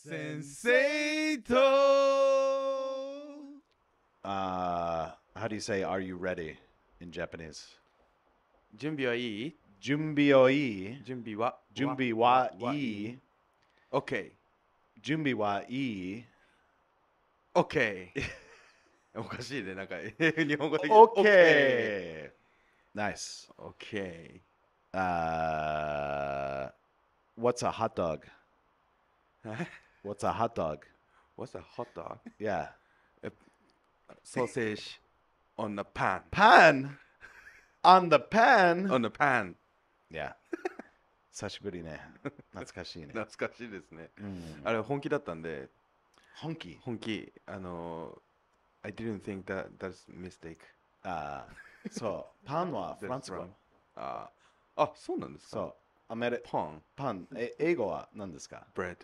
Sensato. Uh, how do you say "Are you ready" in Japanese? Jumbioi. Jumbioi. Jumbiwa. 준비와이. Okay. 준비와이. Okay. Okay. Nice. Okay. Uh, what's a hot dog? What's a hot dog? What's a hot dog? Yeah. A sausage on the pan. Pan? On the pan? On the pan. Yeah. 久しぶりね。懐かしいね。懐かしいですね。うん、あれ本気だったんで。本気本気。あの、I didn't think that that's mistake. ああ、そう。パンはフランス語。ああ、そうなんですかそう。アメリパン。パン。え、英語は何ですか ?bread。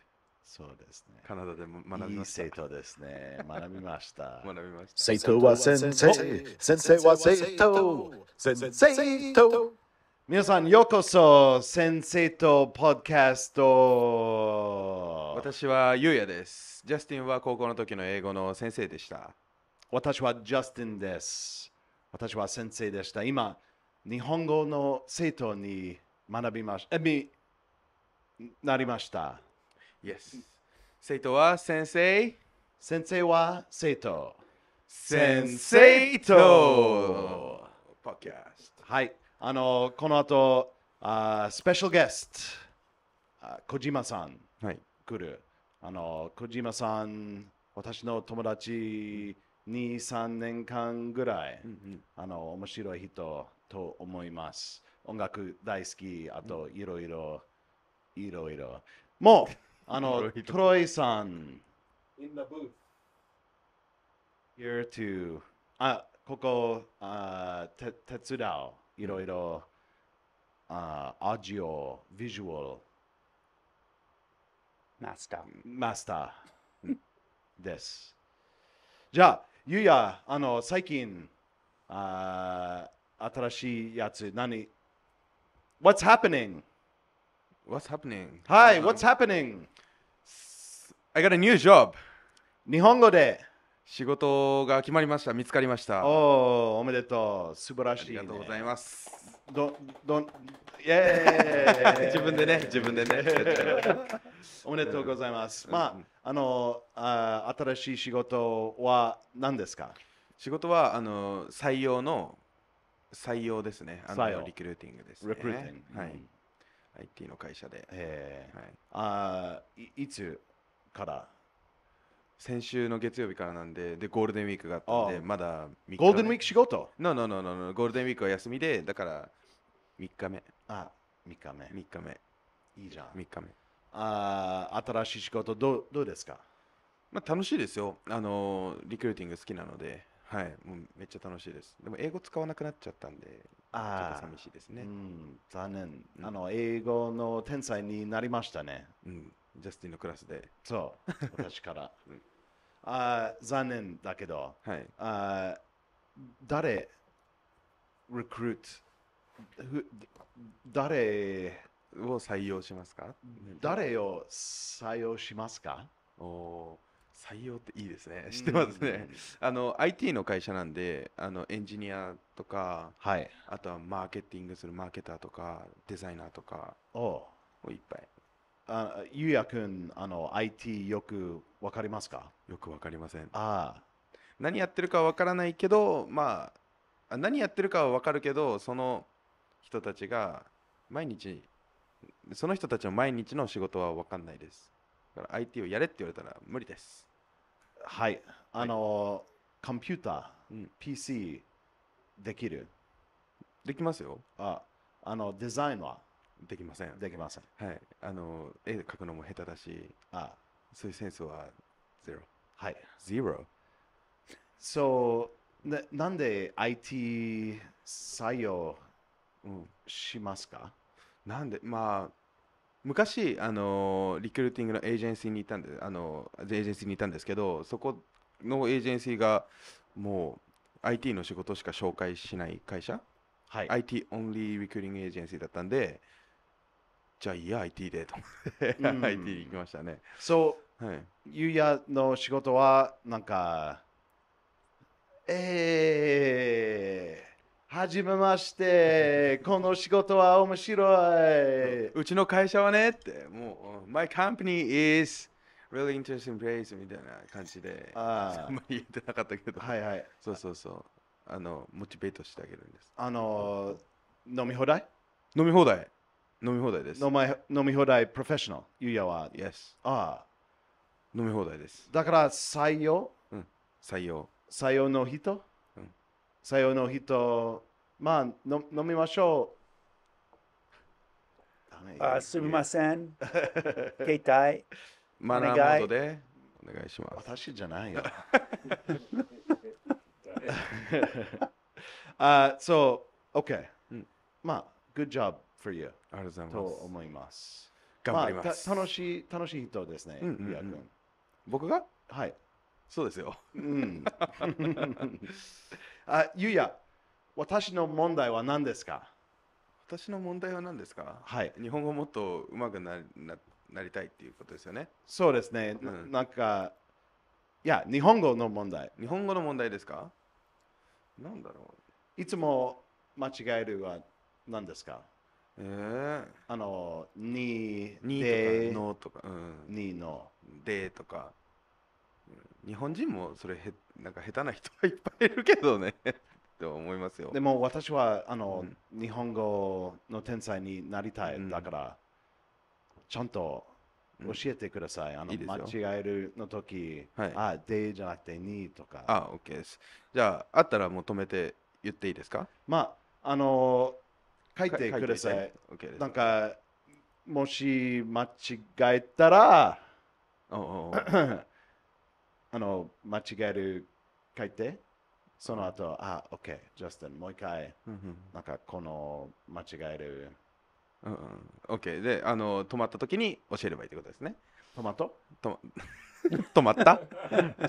そうですね。カナダでも学びました。いい生徒ですね。学びました。学びました。生徒は先生、先生は生徒、先生徒。皆さん、ようこそ、先生とポッドキャスト。私はゆうやです。ジャスティンは高校の時の英語の先生でした。私はジャスティンです。私は先生でした。今、日本語の生徒に学びまし、え、み、なりました。Yes. 生徒は先生。先生は生徒。先生と。ポッキャスト。はい。あの、この後、あスペシャルゲスト、あ小島さん、はい、来る。あの、小島さん、私の友達、2、3年間ぐらい、うんうん、あの、面白い人と思います。音楽大好き、あと、いろいろ、いろいろ。もうあの、トロイさん。In the booth. Here to. あ、ここ、あて手伝う。いろいろ。あアジオ、ビジュアル。マスター。マスター。です。じゃあ、ゆうや、あの、最近、あ新しいやつ、何 ?What's happening? What's happening? Hi, what's happening? I got a new job. 日本語で。仕事が決まりました、見つかりました。おお、おめでとう。素晴らしい、ね、ありがとうございます。ど、どん、イエーイ 自分でね、自分でね。おめでとうございます。まあ、あのあ、新しい仕事は何ですか仕事はあの採用の採用ですね。あの採用リクルーティングです、ね。リクルーティング。はい。IT の会社で、えーはい、あいいつから先週の月曜日からなんで、で、ゴールデンウィークがあったんで、まだ3日目。ゴールデンウィーク仕事 ?No, no, no, no, no. ゴールデンウィークは休みで、だから3日目。あ、3日目。3日目。いいじゃん。3日目。あ新しい仕事どう、どうですかまあ楽しいですよ。あの、リクルーティング好きなので、はい、もうめっちゃ楽しいです。でも英語使わなくなっちゃったんで、ちょっと寂しいですね。うん、残念、うん、あの。英語の天才になりましたね。うん、ジャスティンのクラスで。そう、私から。うん、あ残念だけど、はい、あ誰、リクルート、誰を採用しますか誰を採用しますかお採用っていいですね知ってますね、あの IT の会社なんであのエンジニアとか、はい、あとはマーケティングするマーケターとかデザイナーとかをいっぱいあゆうやくんあの IT よく分かりますかよく分かりませんあ何やってるか分からないけどまあ何やってるかは分かるけどその人たちが毎日その人たちの毎日の仕事は分かんないですから IT をやれって言われたら無理です。はい。あの、コンピューター、うん、PC できるできますよ。あ、あの、デザインはできません。できません。はい。あの、絵描くのも下手だし、あそういうセンスはゼロ。はい。ゼロ。そう、ななんで IT 採用しますか、うん、なんで、まあ、昔あのリクルーティングのエージェンシーにいたんであのエージェンシーにいたんですけどそこのエージェンシーがもう IT の仕事しか紹介しない会社、はい、IT オンリーリクリングエージェンシーだったんでじゃあいや IT でと思って、うん、IT に行きましたねそう、はい、ゆうやの仕事はなんかええーはじめまして、この仕事は面白い。うちの会社はねって、もう、My company is really interesting place みたいな感じで、あんまり言ってなかったけど、はいはい。そうそうそう。あの、モチベートしてあげるんです。あの、飲み放題飲み放題。飲み放題です。飲み放題プロフェッショナル、ゆうやは。Yes。ああ。飲み放題です。だから採用、うん、採用。採用の人最後の人、まあ、の飲みましょう。あすみません。携帯。マナーモードでお願いします。私じゃないよ。あ、そう、OK。まあ、good job for you。ありがとうございます。と思います。頑張ります。楽しい、楽しい人ですね、僕がはい。そうですよ。うん。あゆうや、私の問題は何ですか私の問題は何ですかはい。日本語もっと上手くなななりたいっていうことですよね。そうですね。うん、なんか、いや、日本語の問題。日本語の問題ですかなんだろう。いつも間違えるは何ですかえー、あの、に、にで、のとか、うん、にの、でとか。日本人もそれへなんか下手な人はいっぱいいるけどねと 思いますよでも私はあの、うん、日本語の天才になりたい、だからちゃんと教えてください、うん、あのいい間違えるの時、はい、あでじゃなくてにとかあ OK ですじゃああったらもう止めて言っていいですかまああの書いてくださいいい、ですなんかもし間違えたらおうおう あの間違える書いてその後、あ、OK、ジャスティン、もう一回、なんかこの間違える。うんうん、で、あの、止まった時に教えればいいってことですね。トマトた。止まった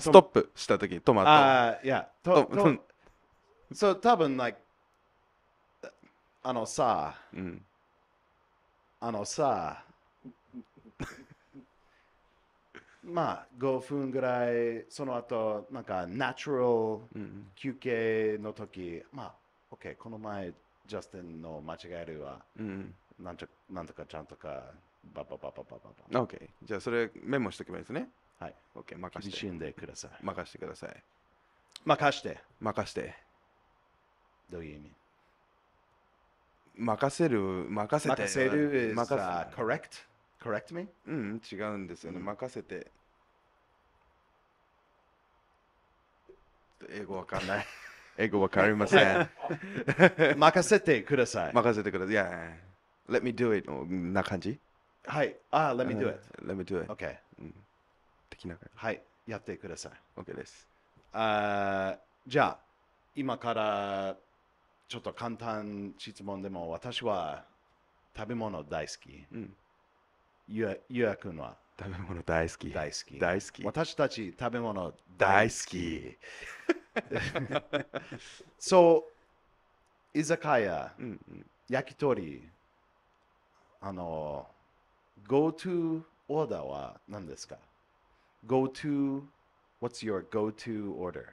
ストップした時に止まった。ああ、いや、と、と、そう、多分、like、あのさ、うん、あのさ、まあ、5分ぐらいその後なんかナチュラル休憩の時、うん、まあ OK この前ジャスティンの間違えるは、うん、なんちゃなんとかちゃんとかバババババババ OK じゃあそれメモしておけばいいですねはい OK 任せて厳しんでください任せてください任して任してどういう意味任せる任せて任せる is、u correct correct me うん違うんですよね、うん、任せて英語わかんない。英語わかりません。任せてください。任せてください。Yeah. Let me do it. な感じはい。あ、ah, let me do it. Let me do it. OK。うん。できなかった。はい。やってください。OK です。あじゃあ、今からちょっと簡単質問でも、私は食べ物大好き。うん。ゆあ、ゆあくんは食べ物大好き。大好き。大好き。私たち食べ物大好き。そう、居酒屋、うんうん、焼き鳥、あの、GoTo オーダーは何ですか ?GoTo、What's your GoTo order?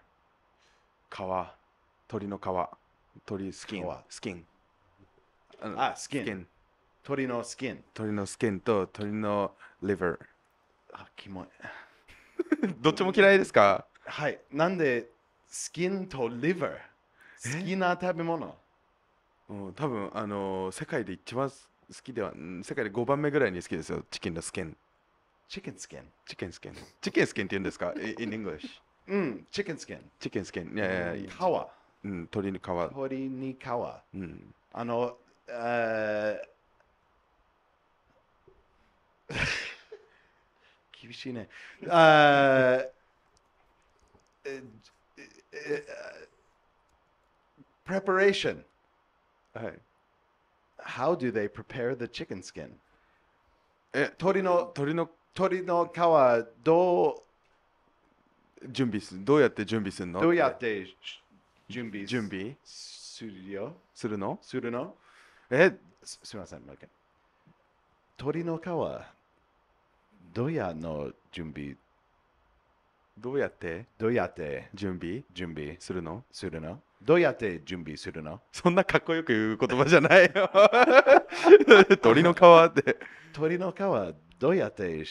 皮、鳥の皮、鳥スキン。スキン。あ、あスキン。鳥のスキン。鳥のスキンと鳥のリバー。あキモい どっちも嫌いですかはいなんでスキンとリバー好きな食べ物うん多分あのー世界で一番好きでは世界で5番目ぐらいに好きですよチキンのスキンチキンスキンチキンスキンチキンスキンって言うんですか i- in English うんチキンスキンチキンスキンいやいや皮いや、うん、鶏に皮鶏に皮うんあの、えー 厳しいね。あええ p r e p a r a t h o w do they prepare the chicken skin? え鳥の鳥の鳥の皮どう準備するどうやって準備するのどうやって準備準備するよするのするのえすみません、もう一回。鳥の皮どうやの準備どうやってどうやって準備準備するのするのどうやって準備するのそんなかっこよく言う言葉じゃないよ。鳥の皮で。鳥の皮どうやって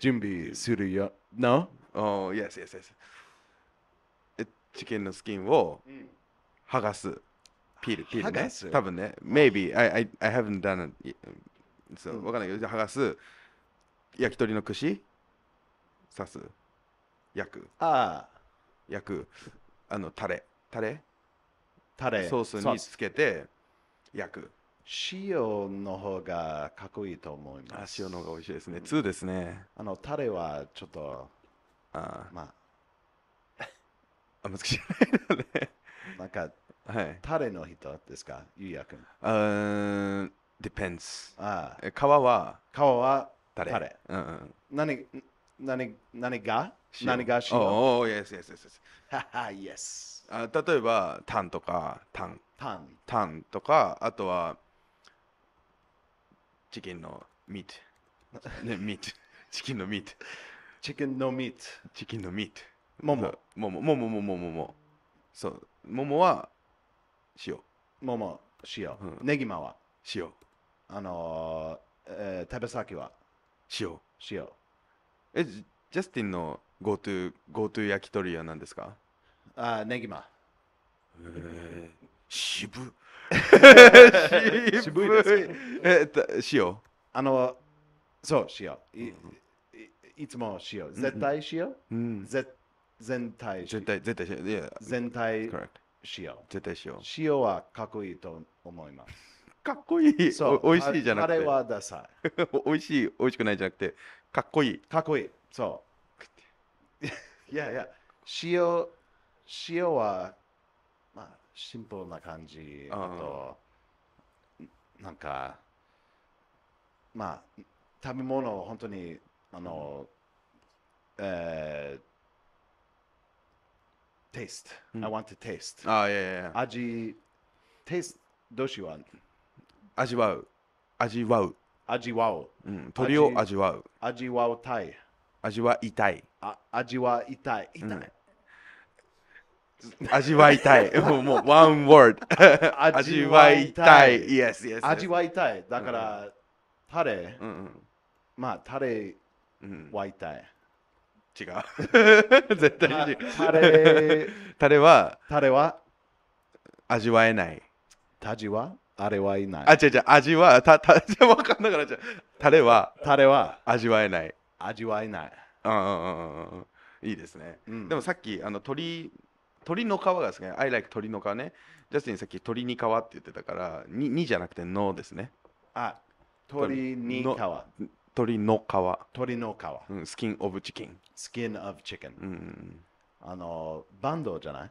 準備するよ ?No? お h yes, yes, yes. チキンのスキンを剥がす。ピール、ピールね。多分ね。Maybe. I, I, I haven't done it. そう、わかんないけど、剥がす。焼き鳥の串刺す焼くああ焼くあのタレタレタレソースにつけて焼く塩の方がかっこいいと思います。塩の方が美味しいですね。2ですね。あの、タレはちょっと、あまあ、あ、難しいので、ね。なんか、はい、タレの人ですか、ゆうやくん。うん、depends。あ皮は、皮は誰レ。うんうん。何、何、何が何がしよう。おー、イエスイエスイエス。イエス。例えば、タンとか、タン。タン。タンとか、あとは、チキンのミート。ね、ミート。チキンのミート。チキンのミート。チキンのミート。もも。もも、もも、もも、もモ。そう。ももは塩。もも、塩。うん、ねぎまは塩。あのーえー、食べ先はしようしようえジャスティンの GoTo g o 焼き鳥屋なんですかあネギマえー、渋 渋いです えっしよあのそうしよう、いいいつもしよう絶対しよう、うん、ぜ全体し絶対絶対しよう yeah, 全体しよう絶対しようしようはかっこいいと思いますかっこいいそうおいしいじゃなくてあれはダサい おいしいおいしくないじゃなくてかっこいいかっこいいそういやいや塩塩はまあシンプルな感じあとなんかまあ食べ物を本当にあの、えー taste. I want to taste. ああ、y や a h y e taste どうしよう味わう味わう味わう、うん、鳥を味わう味わうたい味わいたいあ味わいたい痛い、うん味わいたい。もう、もう、ワンワード。味わいたい。Yes, yes, yes. 味わいたい。だから、タレ、うんうん、まあ、タレ、わいたい。違う。絶対違う。タレ、タレは、タレは、味わえない。タジはあれはいない。あ、違う違う、味は、た、た、じゃ、わかんなくなっちゃう。タレは、タレは味わえない。味わえない。うんうんうんうん。いいですね。うん、でもさっき、あの、鳥、鳥の皮がですね、I like 鳥の皮ね。ジャスティンさっき鳥に皮って言ってたから、に、にじゃなくてのですね。あ、鳥に皮。鳥の皮。鳥の皮。うん、スキンオブチキン。スキンオブチキン。うん。あの、バンドじゃない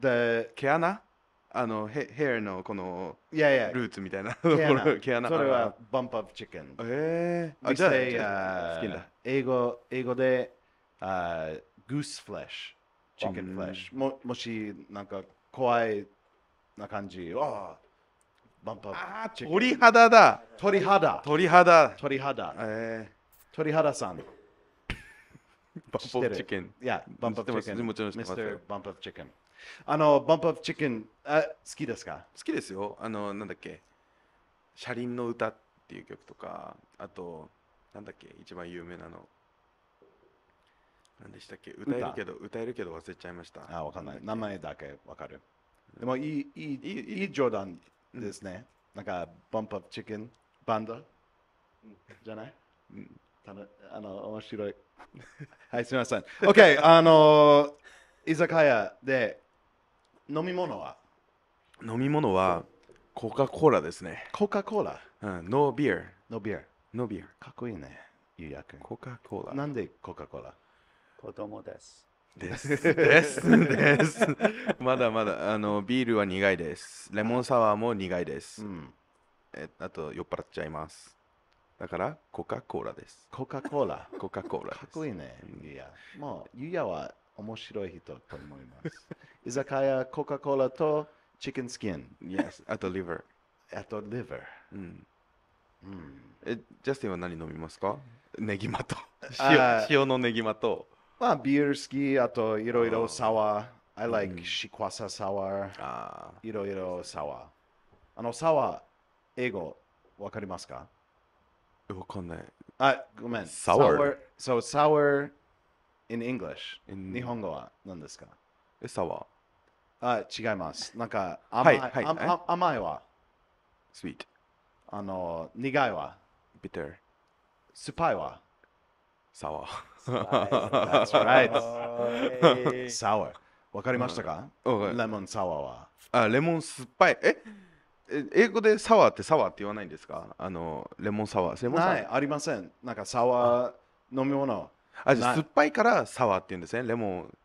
で毛穴あのヘヘアのこのいやいやルーツみたいなころ毛穴 それはバンパーチキンええあじゃあ好きだ英語英語であグースフレッシュチキンフレッシュももしなんか怖いな感じあバンパーチキン鳥肌だ鳥肌鳥肌鳥肌、えー、鳥肌さんバンパーチキンいやバンパーチキンもちろん知ってますよバンパーチキンあの、バンプアップチキン、あ好きですか好きですよ。あの、なんだっけ、車輪の歌っていう曲とか、あと、なんだっけ、一番有名なの。なんでしたっけ歌えるけど歌えるけど忘れちゃいました。あ、わかんない。名前だけわかる。でもいい、いい、いい、いい冗談ですね。なんか、バンプアップチキン、バンドじゃない、うんたのあの、面白い。はい、すみません。OK、あの居酒屋で飲み物は飲み物はコカ・コーラですね。コカ・コーラうん、ノービール。ービル。ノービール。かっこいいね、ゆうやくん。コカ・コーラ。なんでコカ・コーラ子供です。です。です。です。まだまだ、あの、ビールは苦いです。レモンサワーも苦いです。うん。えあと、酔っ払っちゃいます。だから、コカ・コーラです。コカ・コーラ。コカ・コーラです。かっこいいね、ゆうや。もう、ゆうやは面白い人と思います。izakaya Coca-Cola to c e skin. y e と liver。あと liver。うん。うん、えジャスティンは何飲みますかネギマと塩塩のネギマとまあビール好きあといろいろサワー I like、うん、シクワササワーいろいろサワーあのサワー英語わかりますかわかんないあごめんサワー So sour in English 日本語は何ですかえサワーあ違います。なんか甘い,、はいはい、あ甘いは sweet。あの苦いは bitter。酸っぱいは sour。That's right。sour。わかりましたか、うん、レモンサワーは。あ、レモン酸っぱい。え英語でサワーってサワーって言わないんですかあのレモンサワー。レモンサワーない、ありません。なんかサワー飲み物。あ、じゃ酸っぱいからサワーって言うんですね。レモン。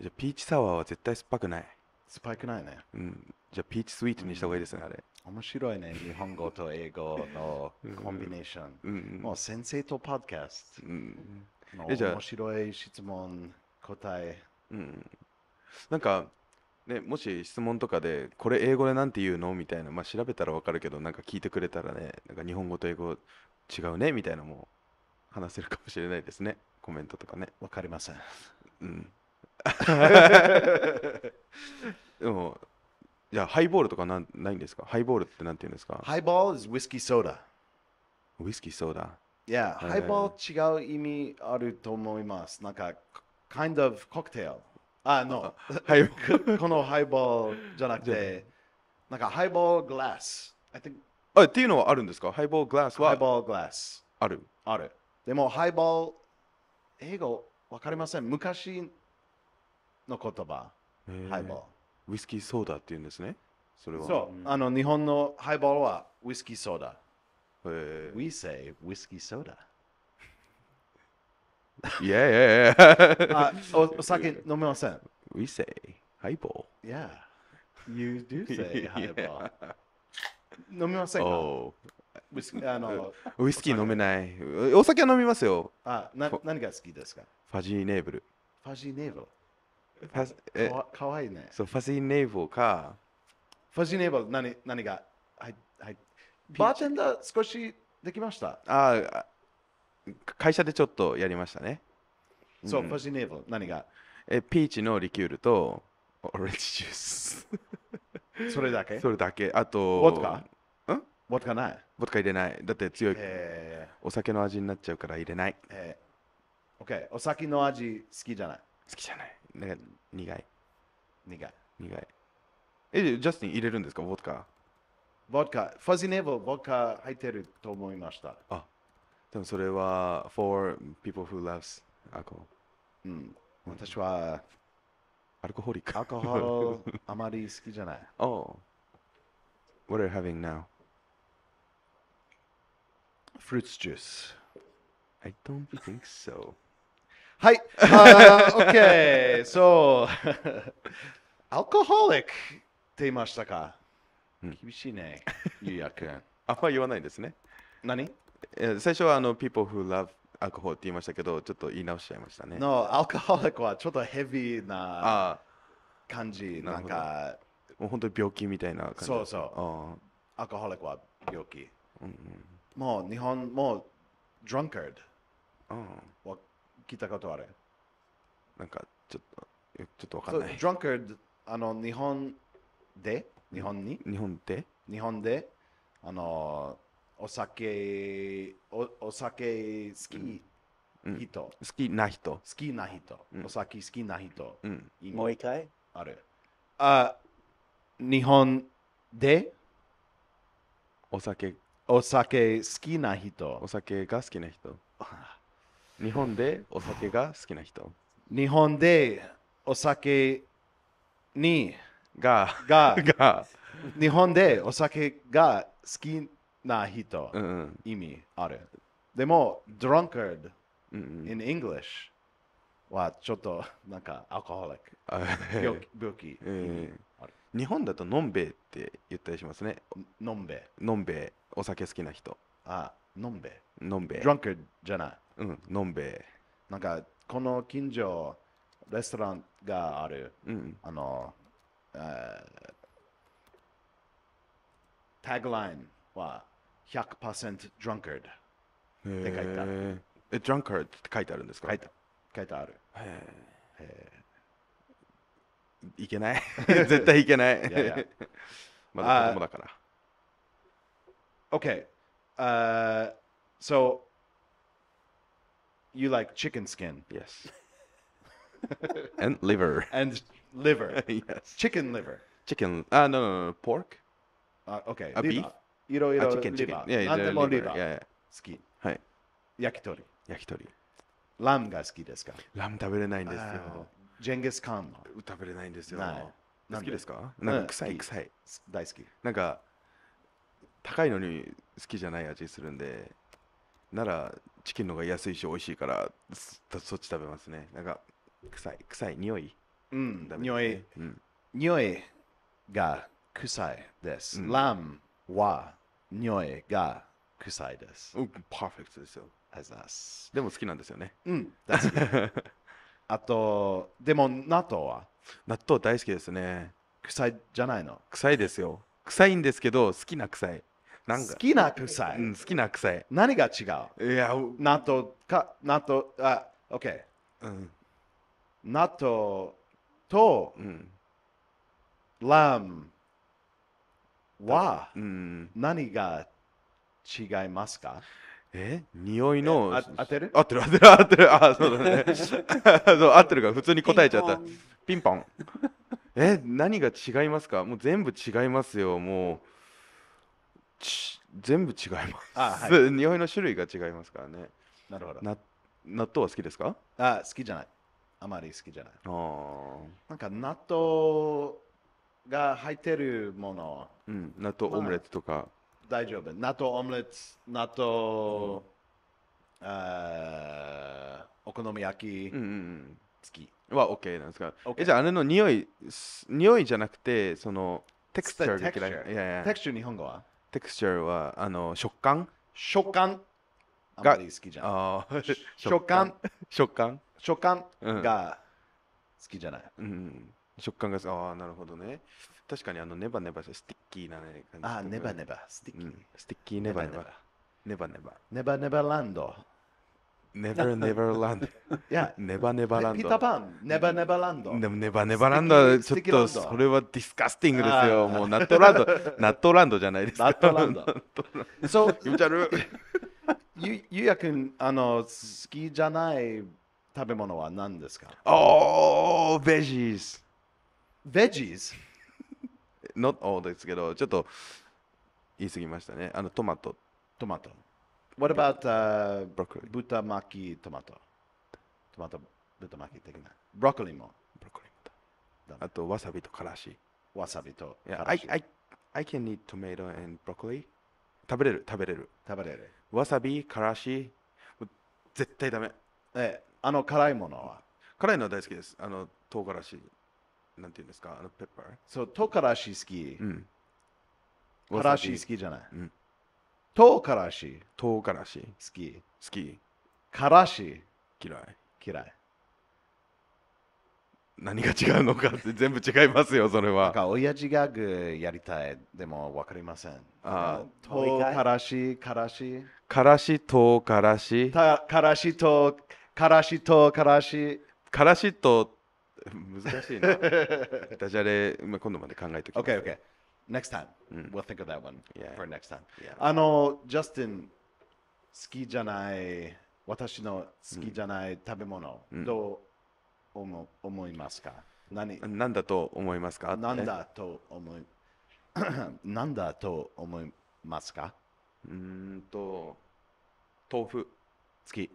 じゃピーチサワーは絶対酸っぱくない。酸っぱくないね。うん。じゃピーチスイートにした方がいいですね、あれ。面白いね、日本語と英語のコンビネーション。うん、もう先生とパッドキャスト。うん、面白い質問、答え。うん、なんか、ね、もし質問とかで、これ英語でなんて言うのみたいな、まあ、調べたらわかるけど、なんか聞いてくれたらね、なんか日本語と英語違うねみたいなのも話せるかもしれないですね、コメントとかね。わかりません。うん でもじゃあハイボールとかなんないんですかハイボールってなんて言うんですかハイボールはウイスキーソーダ。ウイスキーソーダ。いや、ハイボール違う意味あると思います。なんか、kind of cocktail. あ、の、このハイボールじゃなくて、なんかハイボールグラス。I think あっていうのはあるんですかハイボールグラスハイはボールグラスある。ある。でもハイボール、英語わかりません。昔の言葉、ハイボール。ウイスキーソーダっていうんですね。それは。そう、あの日本のハイボールはウイスキーソーダ。えー、We say ウイスキーソーダ。いやいやいや。お酒飲めません。We say ハイボール。Yeah. You do say ハイボール。飲めませんか、oh. ウイスキーあの ウイスキー飲めない。お酒飲みますよ。あな何が好きですかファジーネーブル。ファジーネーブル。ファスえかわかわいいね。そうファシーネーブルか。ファジネーブル何何がはいはい。バーテンダー少しできました。ああ会社でちょっとやりましたね。そう、ファジネーブル何がえピーチのリキュールとオレンジジュース。それだけそれだけ。あと、ウォッカんウォッカない。ボッカ入れない。だって強い、えお酒の味になっちゃうから入れない。ー、えッケー、お酒の味好きじゃない。好きじゃない。なんか苦い。苦い。苦い。え、ジャスティン入れるんですか、ボッカボッカ、ファジネーブル、ボッカ入ってると思いました。あ、でもそれは、for people who loves a l うん。私は、アルコホリック。アコホル、あまり好きじゃない。oh. What are you having now? Fruits juice. I don't think so. はい。Uh, okay. So, a l c o h って言いましたか、うん、厳しいね、ゆうやくん。あんまり言わないですね。何最初はあの people who love alcohol って言いましたけど、ちょっと言い直しちゃいましたね。no, alcoholic はちょっとヘビーな感じ。ななんか、もう本当に病気みたいな感じ。そうそう。アルコホリックは病気。うんうん、もう日本、もう drunkard。うん、聞いたことある。なんかちょっと、ちょっとわかんない。So, drunkard、あの、日本で日本に日本で日本で、あの、お酒、おお酒好き、うん人、好きな人。好きな人。お酒好きな人。うん、もう一回ある。あ、日本でお酒。お酒好きな人。お酒が好きな人。日本でお酒が好きな人日本でお酒にがが が日本でお酒が好きな人、うんうん、意味あるでも drunkard、in English はちょっとなんかアルコホリック病気病気、うん、日本だとのんべえって言ったりしますねのんべえのんべえお酒好きな人あのんべえのんべえ drunkard じゃないうんのんべいなんかこの近所レストランがある、うん、あの、えー、タグラインは100% drunkard って書いてあるえ drunkard って書いてあるんですか書いて書いてあるへえいけない 絶対いけないいやいやまだ子供だから OK、uh, so you like chicken skin Yes. and liver. and liver, yes. chicken liver. Chicken. Ah, no, no, no. Pork. Uh, okay. A beef? いろいろ Ah, リバ chicken, chicken. ー。Yeah, 何でも liver. リバ Yeah, ー。yeah. 好き。はい。焼き鳥。焼き鳥。ラムが好きですかラム食べれないんですよ。ジェンゲスカンの食べれないんですよ。ない好きですかなんか臭ういん臭い。大好き。なんか高いのに好きじゃない味するんでならチキンの方が安いし美味しいからそっち食べますねなんか臭い臭い匂いうん匂い、うん、匂いが臭いです、うん、ラムは匂いが臭いです、うん、パーフェクトですよあすでも好きなんですよねうん大好きあとでも納豆は納豆大好きですね臭いじゃないの臭いですよ臭いんですけど好きな臭いなんか好きな臭い、うん、好きな臭い何が違ういや納豆か納豆あオッケー納豆と、うん、ラムは、うん、何が違いますかえ匂いの当てる当てる当てる当てるあそうだね そう合ってるから普通に答えちゃったピンポンえ何が違いますかもう全部違いますよもう全部違いますあ、はい、匂いの種類が違いますからねなるほど納豆は好きですかあ好きじゃないあまり好きじゃないあなんか納豆が入ってるもの、うん、納豆オムレツとか、まあ、大丈夫納豆オムレツ納豆、うん、あお好み焼き、うんうん、好きは OK なんですか、o、k a y えじゃああれの匂い匂いじゃなくてそのテクスチャーが嫌いいやいやテクスチャー日本語は t ク x t u r はあの食感食感が好きじゃない。あ食感食感食感が好きじゃない。うん、食感がさああなるほどね確かにあのネバネバしてスティッキーなね感じあー、ネバネバ、スティッキうん、スティッキーネバネバネバネバネバネバランド。Never Never Land。いや、ネバネバランド。ピーターパン、ネバネバランド。でもネバネバランドはちょっとそれはディスカスティングですよ。もうナットランド、ナットランドじゃないですか。ナットランド。そう。ゆうちゃい。ゆうやくん、あの、好きじゃない食べ物は何ですかおー、ベジーズ。ベジーズ ?not all ですけど、ちょっと言い過ぎましたね。あの、トマト。トマト。What about uh, broccoli? Butamaki tomato. Tomato butamaki な。Broccoli も。Broccoli もあと、わさびとからし。わさびと。Yeah, I, I, I can eat tomato and broccoli. 食べれる、食べれる。食べれる。わさび、から絶対ダメ。えあの辛いものは辛いのは大好きです。あの唐辛子。なんていうんですかあのペッパー。そう、唐辛子好き。うん。辛子好きじゃない。うん。唐辛子唐辛子好き。好き。辛子嫌い。嫌い。何が違うのかって 全部違いますよ、それは。なんか、親父ギャグやりたい。でも、わかりません。ああ。唐辛子、辛子。辛子、唐辛子。辛子唐辛子と、辛子。辛子と、難しいな。ダジャレ、今度まで考えておきます。OK、OK。next time. We'll think of that one for next time. あの、ジャスティン、好きじゃない、私の好きじゃない食べ物、どう思思いますか何何だと思いますか何だと思い何だと思いますかうんと、豆腐、好き。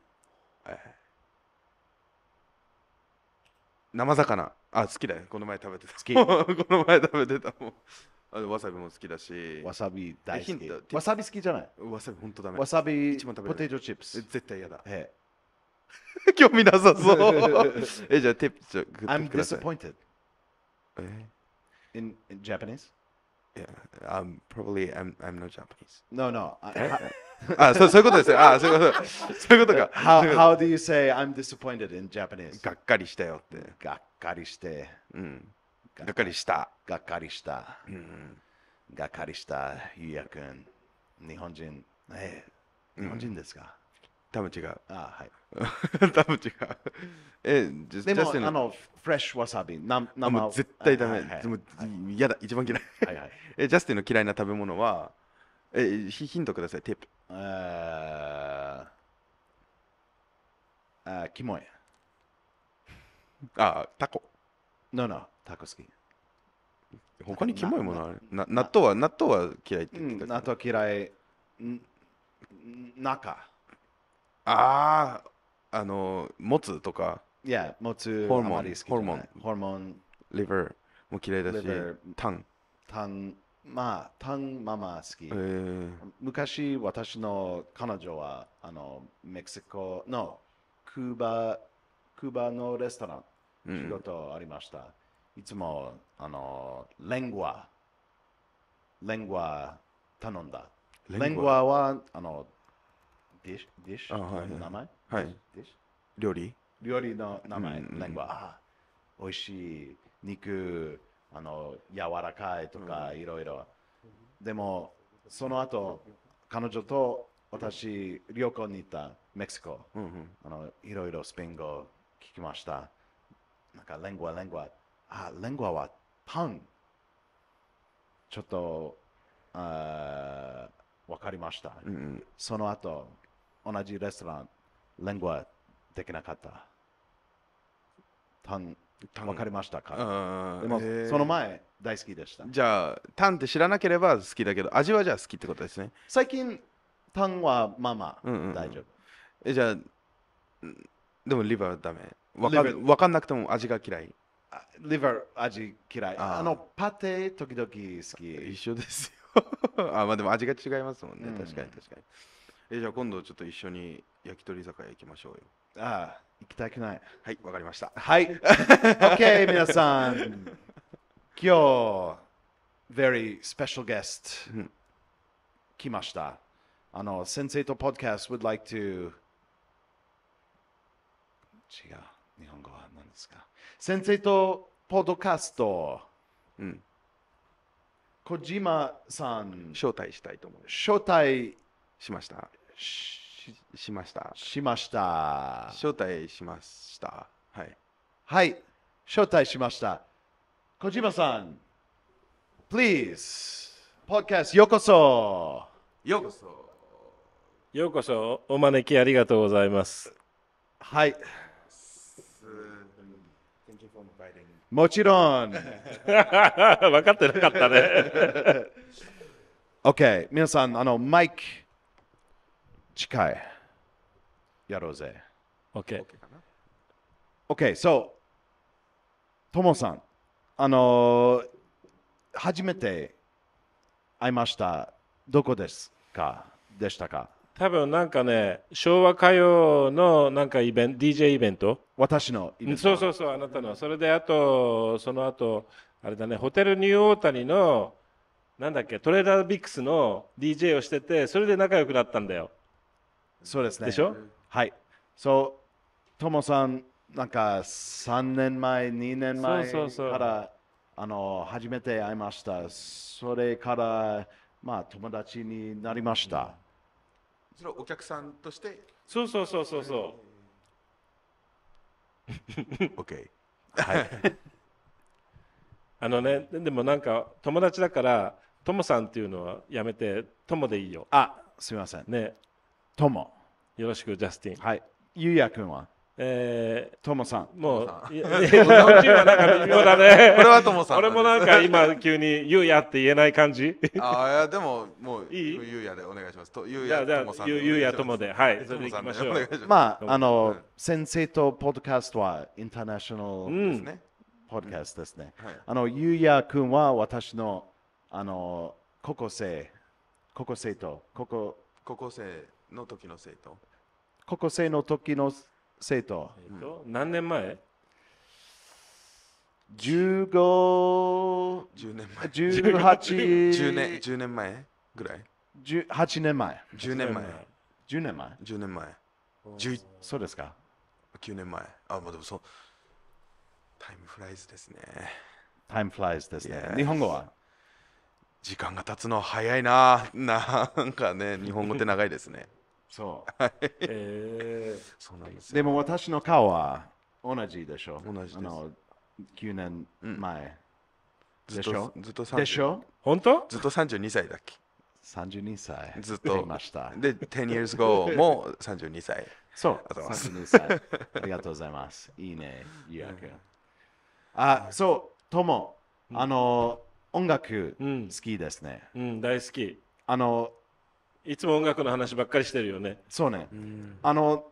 生魚、あ、好きだよ。この前食べてた。好き。この前食べてた。もあわさびも好きだしわさび大好きわさび好きじゃないわさび本当だめわさび一番食べポテトチップス絶対嫌だ、ええ、興味なさそう えじゃあティップちょください I'm disappointed え in, in Japanese? Yeah, um, probably I'm, I'm not Japanese. No, no. I, あ、そう、そういうことですよ。あ、そういうこと。そういうことか。How, how do you say I'm disappointed in Japanese? がっかりしたよって。がっかりして。うん。がっかりした。がっかりした。うん、がっかりした、ゆうやくん。日本人。ええ、日本人ですか、うん、多分違う。あはい。多分違う。え、j u s あの、フレッシュわさび、生もう絶対ダメ。はいはい、でも、嫌、だ、一番嫌い。はいはい、え、ジャスティンの嫌いな食べ物は、え、ヒントください、ティップ。ああ、キモイ。あ、タコ。No, no. タコ好き。他にキモいものある納豆は納豆は嫌いって言ってたけど、納豆嫌い。中。ああ、あの、もつとか、いや、もつホルモンホルモンホルモン、リバーも嫌いだしリバー、タン。タン、まあ、タンママ好き。えー昔、私の彼女は、あの、メキシコのクーバ、クーバのレストラン、仕事ありました。いつも、あの、レンゴア、レンゴア頼んだ。レンゴアは、あの、ディッシュ、ディッシュ、名前はい。ディッシュ料理料理の名前、うんレンゴア。美味しい肉、あの、柔らかいとか、いろいろ。でも、その後、彼女と私、旅行に行った、メキシコ。うんうん、あのいろいろスペイン語聞きました。なんか、レンゴア、レンゴア。あ、レンゴはパン。ちょっと、あわかりました、うんその後、同じレストラン、レンゴはできなかった。タン、わかりましたかでも、その前、大好きでした。じゃあ、タンって知らなければ好きだけど、味はじゃあ好きってことですね。最近、タンはまあまあ、うんうん、大丈夫。えじゃあ、でもリバーはダメ。わかわかんなくても味が嫌い。リバー味嫌い。ああの、パテ時々好き。一緒ですよ。あ、まあでも味が違いますもんね。うん確かに確かに。え、じゃあ今度ちょっと一緒に焼き鳥居酒屋行きましょうよ。ああ、行きたくない。はい、わかりました。はい。OK、皆さん。今日、very special guest 来ました。あの、先生と podcast would like to 違う。日本語は何ですか先生とポッドカスト、うん、小島さん、招待したいと思います。招待しました。ししました。しました。招待しました。はい。はい、招待しました。小島さん、please、ポッドキャストようこそ。ようこそ。ようこそ、お招きありがとうございます。はい。もちろん。分かってなかったね。OK、皆さん、あの、マイク、近い。やろうぜ。OK。OK、so、ともさん、あの、初めて会いました。どこですかでしたか多分なんかね昭和歌謡のなんかイベント DJ イベント私のイベントそうそうそうあなたのそれであとその後あれだねホテルニューオータニのなんだっけトレーダービックスの DJ をしててそれで仲良くなったんだよそうですねでしょはいそうトモさんなんか3年前2年前からあの初めて会いましたそれからまあ友達になりました、うんそれはお客さんとしてそうそうそうそうそう OK はい あのねでもなんか友達だからともさんっていうのはやめてともでいいよあすみませんねともよろしくジャスティンはいゆうやくんはえー、トモさん、もう、いや、いやなんか微妙だね。これはトモさん。俺もなんか今急にゆうやって言えない感じ。ああ、いやでももういいゆうやでお願いします。とゆうやともさんゆ。ゆうやともで、はい。それでいきましょう。まああの先生とポッドキャストはインターナショナルですね。ポッドキャストですね。うんはい、あのゆうやくんは私のあの高校生、高校生と高校高校生の時の生徒。高校生の時の生徒、何年前15 1年前18 10年 ,10 年前ぐらい8年前10年前10年前10年前1そうですか9年前あまあでもそうタイムフライズですねタイムフライズですね日本語は時間が経つの早いななんかね日本語って長いですねそう。えー、そうなんですでも私の顔は同じでしょ。同じです。あの9年前、うん、でしょずっとでしょ本当ずっと32歳だっけ32歳ずっといましたで10 years ago も32歳そう32歳ありがとうございますいいねゆうやくんあそうともあの、音楽好きですね、うん、うん、大好きあのいつも音楽の話ばっかりしてるよね。そうね。あの、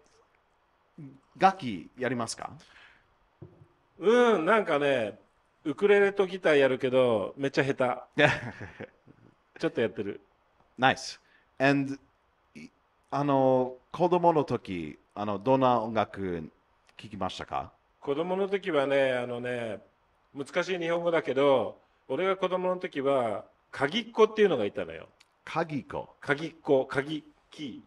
楽器やりますかうん、なんかね、ウクレレとギターやるけど、めっちゃ下手。ちょっとやってる。ナイス。And あの、子供の時、あの、どんな音楽聴きましたか子供の時はね、あのね、難しい日本語だけど、俺が子供の時は、鍵っ子っていうのがいたのよ。鍵子。鍵子、鍵、キー。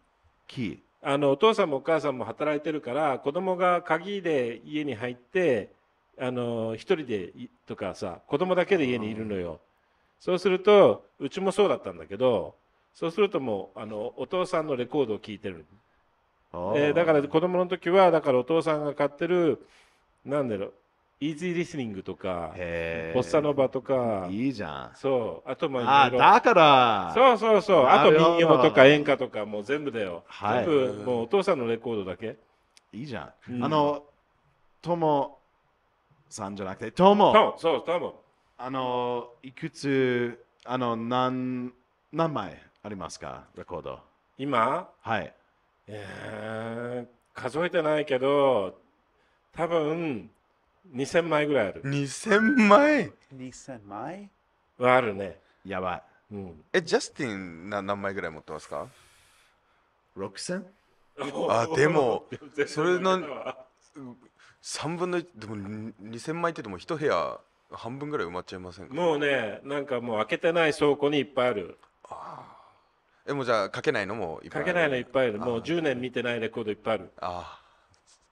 キー。あの、お父さんもお母さんも働いてるから、子供が鍵で家に入って、あの、一人でとかさ、子供だけで家にいるのよ。そうすると、うちもそうだったんだけど、そうするともう、あの、お父さんのレコードを聴いてる。えー、だから子供の時は、だからお父さんが買ってる、なんだろう、イージーリスニングとか、ボッサノバとか、いいじゃん。そう。あとまあ、あだから。そうそうそう。あと民謡とか演歌とか、もう全部だよ。はい、全部、もうお父さんのレコードだけ。いいじゃん。うん、あの、ともさんじゃなくて、とも。そう、とも。あの、いくつ、あの、何、何枚ありますか、レコード。今はい。えー、数えてないけど、多分、2000枚ぐらいある2000枚 ?2000 枚はあるね。やばい。うん、え、ジャスティンな何枚ぐらい持ってますか 6000? あ でもそれの3分の1でも2000枚って言っても1部屋半分ぐらい埋まっちゃいませんかもうねなんかもう開けてない倉庫にいっぱいあるああ。えもうじゃあ書けないのもいっぱい書あるけないのいっぱいあるもう10年見てないレコードいっぱいあるあ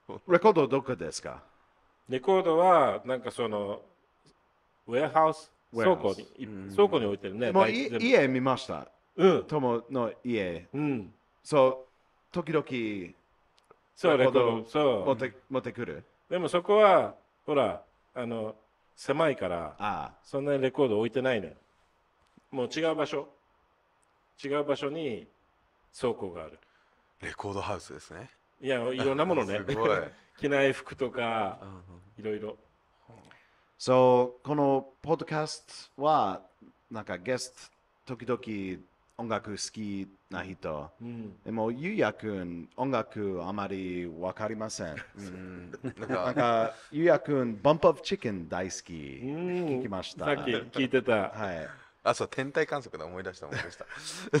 あ。レコードどこですかレコードはなんかそのウェアハウス倉庫に、倉庫に置いてるね。もう家見ました。うん。友の家。うん。そう、時々、そう、レコードそう持って持ってくる。でもそこは、ほら、あの、狭いから、あそんなにレコード置いてないの、ね、よ。もう違う場所。違う場所に倉庫がある。レコードハウスですね。いや、いろんなものね。すごい。着ない服とか、いろいろ。そう、このポッドキャストは、なんかゲスト、時々音楽好きな人。うん、でも、ゆうやくん、音楽あまりわかりません。うん、なんか、ゆうやくん、バンプオブチキン大好き。聞きました。さっき聞いてた。はい。あ、そう、天体観測で思い出した、思い出した。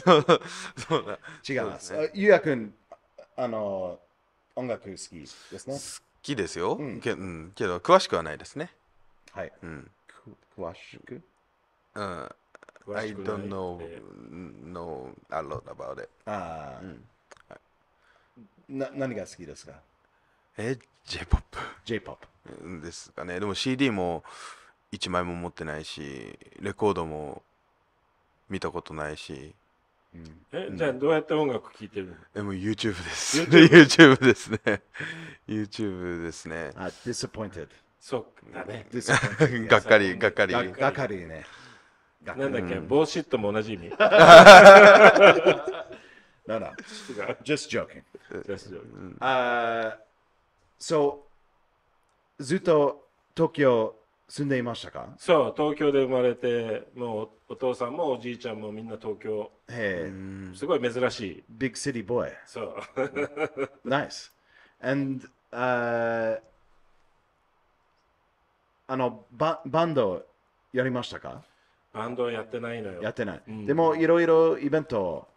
そうだ。違う。まね、ゆうやくん、あの、音楽好きですね。好きですよ、うんけうん、けど詳しくはないですね。はい。うん、詳しくうん。I don't know, know a lot about it. ああ、うんな。何が好きですかえ、J-POP。J-POP。ですかね。でも CD も1枚も持ってないし、レコードも見たことないし。うん、え、じゃあどうやって音楽聴いてるのえ、もう YouTube です。YouTube? ですね。YouTube ですね。あ、disappointed。そうだね。がっかり、がっかり。がっかりね。なんだっけ、帽子とも同じ意味。な o no. Just joking. Just joking. Uh, so, ずっと東京住んでいましたかそう東京で生まれてもうお父さんもおじいちゃんもみんな東京へえすごい珍しいビッグシティボーイそうナイス and、uh, あのババンドやりましたかバンドやってないのよやってない、うん、でもいろいろイベント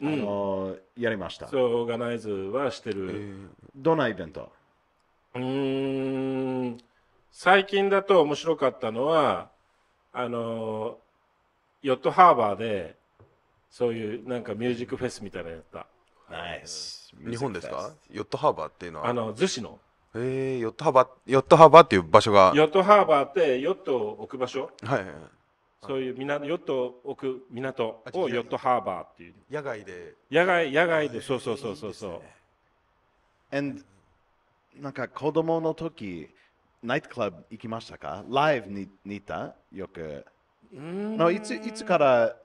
あの、うん、やりましたそうオーガナイズはしてる、えー、どんなイベントうん最近だと面白かったのは、あの、ヨットハーバーで、そういうなんかミュージックフェスみたいなのやった。ナイス。日本ですかヨットハーバーっていうのはあの、逗子の。へえ、ヨットハーバー、ヨットハーバーっていう場所が。ヨットハーバーってヨットを置く場所はい。そういうみヨットを置く港をヨットハーバーっていう。野外で。野外、野外で、そうそうそうそうそう。And なんか子供の時、ナイトクラブ行きましたかライブに似たよく。のいついつから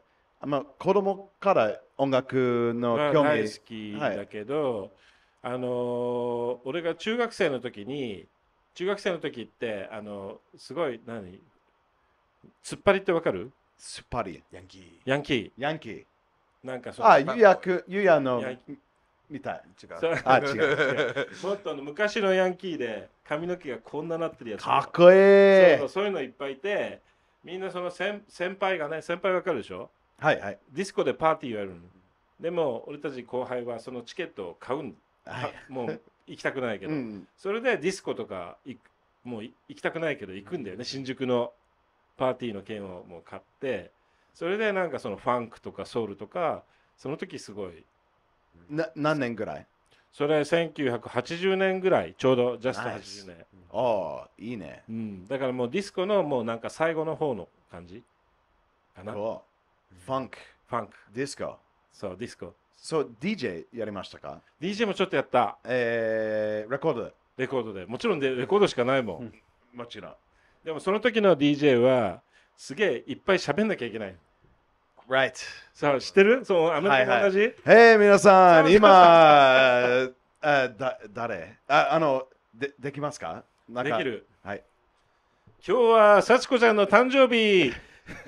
あ子供から音楽の興味、まあ、大好きだけど、はい、あの俺が中学生の時に中学生の時ってあのすごい何突っ張りってわかる突っ張りヤンキーヤンキーヤンキーなんかそう。あ、ゆやく、ゆやのみたい違うあ違うもっとあの昔のヤンキーで髪の毛がこんななってるやつかっこいいそうそういうのいっぱいいてみんなその先先輩がね先輩わかるでしょはいはいディスコでパーティーをやるのでも俺たち後輩はそのチケットを買うん、はい、もう行きたくないけど、うん、それでディスコとか行くもう行きたくないけど行くんだよね新宿のパーティーの券をもう買ってそれでなんかそのファンクとかソウルとかその時すごいな何年ぐらいそれ1980年ぐらいちょうどジャスト80年ああいいね、うん、だからもうディスコのもうなんか最後の方の感じかなファンクファンクディスコそうディスコそう DJ やりましたか DJ もちょっとやったえー、レコードでレコードでもちろんでレコードしかないもん、ん、もちろんでもその時の DJ はすげえいっぱい喋んなきゃいけない Right. さあ、知ってるそのアメリカの同はいえ皆さん、今、あだ誰ああので、できますかできる。はい。今日は幸子ちゃんの誕生日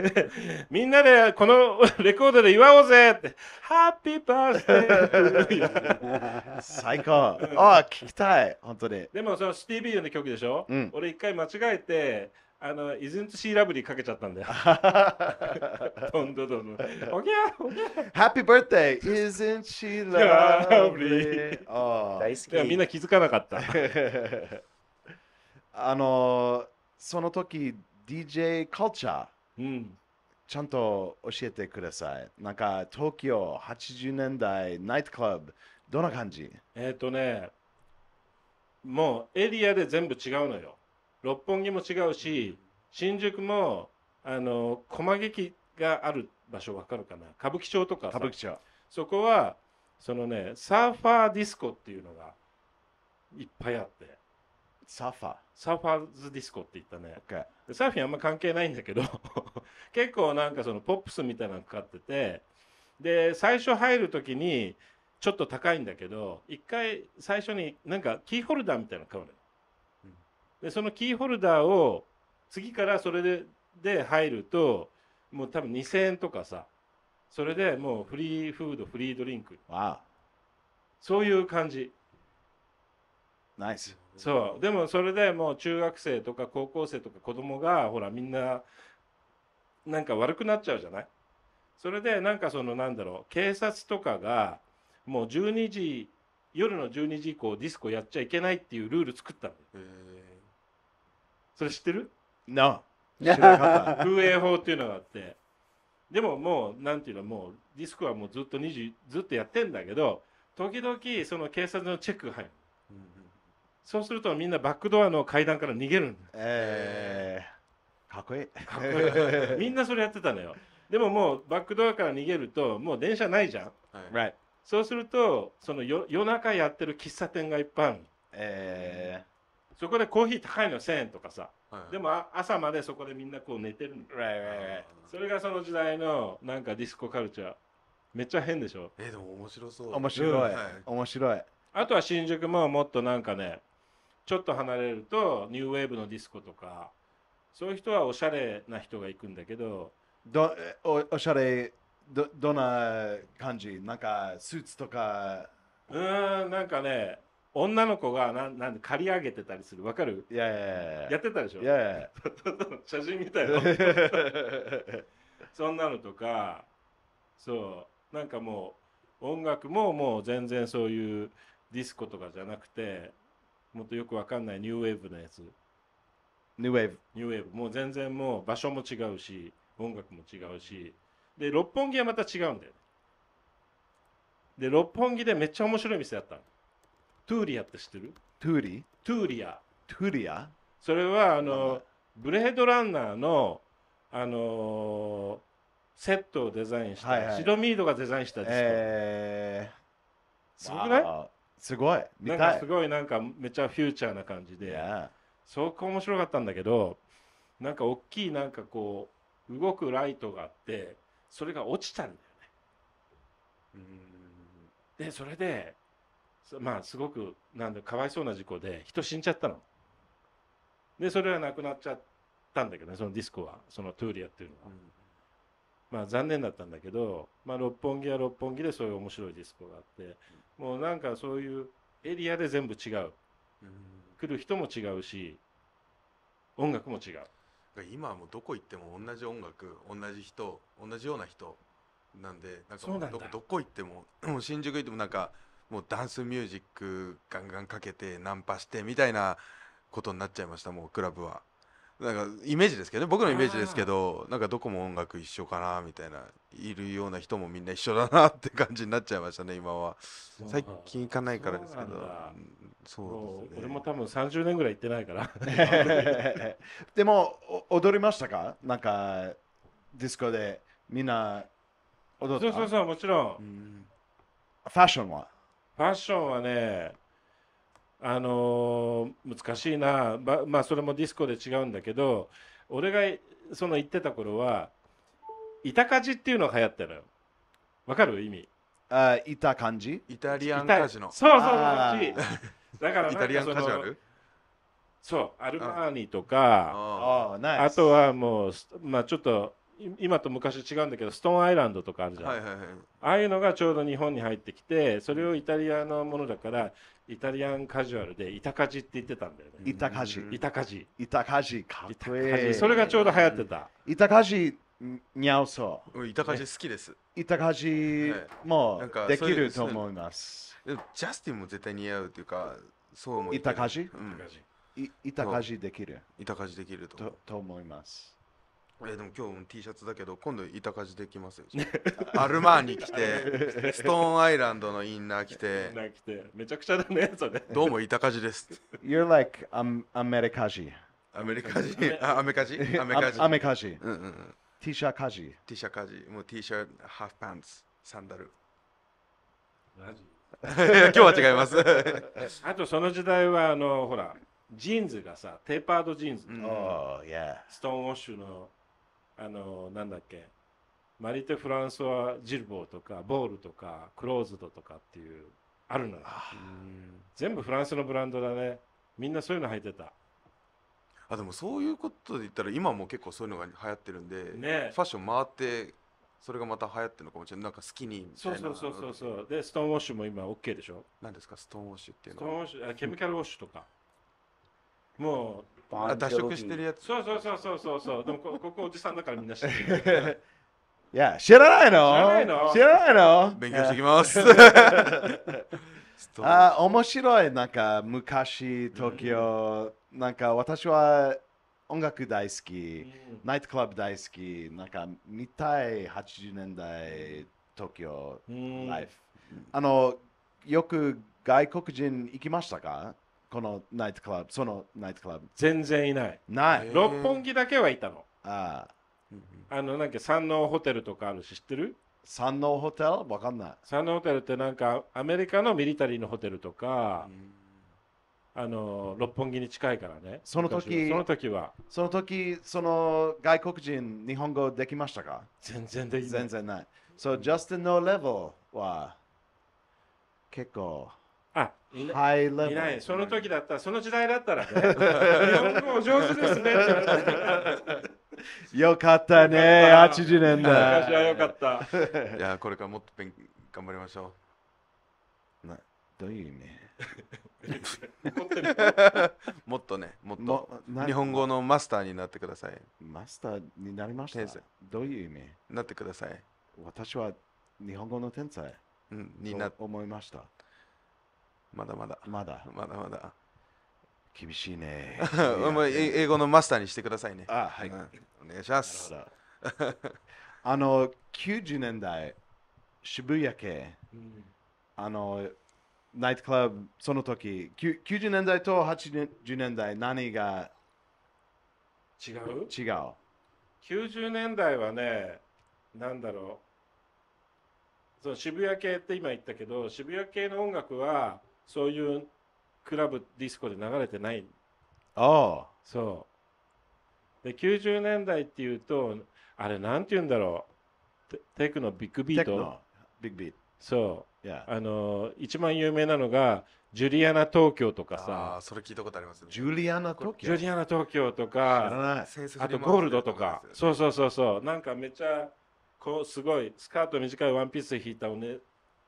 みんなでこの レコードで祝おうぜってハッピーバースデー最高あ聞きたい本当にでもそのスティービーの曲でしょ、うん、俺一回間違えてあの、イズントシーラブリーかけちゃったんだよ。どんどんどんどん。おぎゃおぎゃ Happy birthday! Isn't she lovely? あ大好き。みんな気づかなかった。あの、その時、DJ カルチャー。うん。ちゃんと教えてください。なんか、東京80年代ナイトクラブ、どんな感じえっ、とね、もうエリアで全部違うのよ。六本木も違うし、新宿も、あの、駒劇がある場所わかるかな歌舞伎町とか歌舞伎町。そこは、そのね、サーファーディスコっていうのがいっぱいあって。サーファーサーファーズディスコって言ったね。Okay. サーフィンあんま関係ないんだけど 結構なんかそのポップスみたいなのかかってて、で、最初入る時にちょっと高いんだけど、一回最初になんかキーホルダーみたいなの買うのよ。でそのキーホルダーを次からそれでで入るともう多分2000円とかさそれでもうフリーフードフリードリンクそういう感じナイスそうでもそれでもう中学生とか高校生とか子供がほらみんななんか悪くなっちゃうじゃないそれでなんかそのなんだろう警察とかがもう12時夜の12時以降ディスコやっちゃいけないっていうルール作ったの。それ知ってる知らなかった風営法っていうのがあってでももうなんていうのもうディスクはもうずっと20ずっとやってんだけど時々その警察のチェックが入る、うんうん、そうするとみんなバックドアの階段から逃げるええー、かっこいいかっこいいみんなそれやってたのよでももうバックドアから逃げるともう電車ないじゃん、はい、そうするとその夜夜中やってる喫茶店がいっぱいあるえー、そこでコーヒー高いの1000円とかさ、はい、でも朝までそこでみんなこう寝てる、はい、それがその時代のなんかディスコカルチャーめっちゃ変でしょえー、でも面白そう面白い、はい、面白いあとは新宿ももっとなんかねちょっと離れるとニューウェーブのディスコとかそういう人はおしゃれな人が行くんだけどどおおしゃれどどんな感じなんかスーツとかうんなんかね女の子がなんなん借り上げてたりするわかるいやいやいややってたでしょいやいやいや 写真みたいな そんなのとかそうなんかもう音楽ももう全然そういうディスコとかじゃなくてもっとよくわかんないニューウェーブのやつニューウェーブニューウェーブもう全然もう場所も違うし音楽も違うしで六本木はまた違うんだよねで六本木でめっちゃ面白い店あったのトゥーリアって知ってるトゥーリトゥーリア。トゥーリアそれはあの、ブレードランナーの、あのーセットをデザインした、はいはいシドミードがデザインしたディスコ、えー、すごくないすごいなんかいすごいなんかめっちゃフューチャーな感じで、Yeah そこ面白かったんだけどなんか大きいなんかこう動くライトがあってそれが落ちたんだよねうんでそれでまあすごくなんでかわいそうな事故で人死んじゃったの。でそれはなくなっちゃったんだけどねそのディスコはそのトゥーリアっていうのは。うん、まあ残念だったんだけど、まあ、六本木は六本木でそういう面白いディスコがあって、うん、もうなんかそういうエリアで全部違う、うん、来る人も違うし音楽も違う今はもうどこ行っても同じ音楽同じ人同じような人なんでなんかどこ行ってもも新宿行ってもなんかもうダンスミュージックガンガンかけてナンパしてみたいなことになっちゃいましたもうクラブはなんかイメージですけどね僕のイメージですけどなんかどこも音楽一緒かなみたいないるような人もみんな一緒だなって感じになっちゃいましたね今は最近行かないからですけどそうですね俺も多分30年ぐらい行ってないから でも踊りましたかなんかディスコでみんな踊ったそうそうそうもちろん、うん、ファッションはファッションはねあのー、難しいなまあそれもディスコで違うんだけど俺がその言ってた頃は板かじっていうのが流行ってるわかる意味あ板感じイタリアンカジノそうそうそうだからイタリアンカジュアルそうアルバーニとかあとはもうまあちょっと今と昔違うんだけどストーンアイランドとかあるじゃん、はいはいはい、ああいうのがちょうど日本に入ってきてそれをイタリアのものだからイタリアンカジュアルでイタカジって言ってたんだよねイタカジイタカジイタカジかっこいいそれがちょうど流行ってた、イタカジ似合うそうイタカジ好きですイタカジもできると思いますジャスティンも絶対似合うというかそう思うイタカジ、イタカジできるイタカジできると思いますえー、でも今日も T シャツだけど今度板かじできますよ アルマーニ着て ストーンアイランドのインナー着てー着てめちゃくちゃだねそれどうも板かじです You're like、um, アメリカ人アメリカ人アメリカ人アメリカ人アメカジ、うんうん、T シャカジ T シャカジもう T シャハーフパンツサンダルマジ今日は違いますあとその時代はあのほらジーンズがさテーパードジーンズ、うん、ストーンウォッシュのあのなんだっけマリテ・フランソワ・ジルボーとかボールとかクローズドとかっていうあるのよ全部フランスのブランドだねみんなそういうの履いてたあでもそういうことで言ったら今も結構そういうのが流行ってるんで、ね、ファッション回ってそれがまた流行ってるのかもしれないなんか好きにみたいなそうそうそうそうでストーンウォッシュも今 OK でしょ何ですかストーンウォッシュっていうのはストーンウォッシュあケミカルウォッシュとか、もうあン。脱色してるやつ。そうそうそうそうそうでもこ ここおじさんだからみんな知ってる。いや、知らないの知らないの勉強してきます。あ面白い、なんか昔、東京、なんか私は音楽大好き、ナイトクラブ大好き、なんか見たい80年代、東京、ライフ。あの、よく外国人行きましたかこのナイトクラブそのナイトクラブ全然いないない六本木だけはいたのあああのなんか山王ホテルとかあるし知ってる山王ホテルわかんない山王ホテルってなんかアメリカのミリタリーのホテルとか、あの六本木に近いからねその時その時はその時その外国人日本語できましたか全然できない全然ないうジャスティン・ノのレベルは結構いないその時だったらその時代だったらね 日本語お上手ですね よかったね80年代昔はよかったいやこれからもっと勉頑張りましょうなどういう意味 もっとね、もっと日本語のマスターになってください。マスターになりましたどういう意味なってください。私は日本語の天才、うん、にな思いました。まだまだ。まだ。まだまだ。厳しいね。英語のマスターにしてくださいね。あはい、うん、お願いします。あの、90年代、渋谷系、うん、あの、ナイトクラブ、その時、90年代と80年代、何が違う違う。90年代はね、なんだろう。その渋谷系って今言ったけど渋谷系の音楽はそういうクラブディスコで流れてないああそうで90年代っていうとあれなんて言うんだろうテクノビッグビートビッグビートそう、yeah. あの一番有名なのがジュリアナ東京とかさあそれ聞いたことあります、ね、ジュリアナ東京ジュリアナ東京とかあとゴールドとか、そうそうそうそうなんかめっちゃこうすごいスカート短いワンピース引いたお,、ね、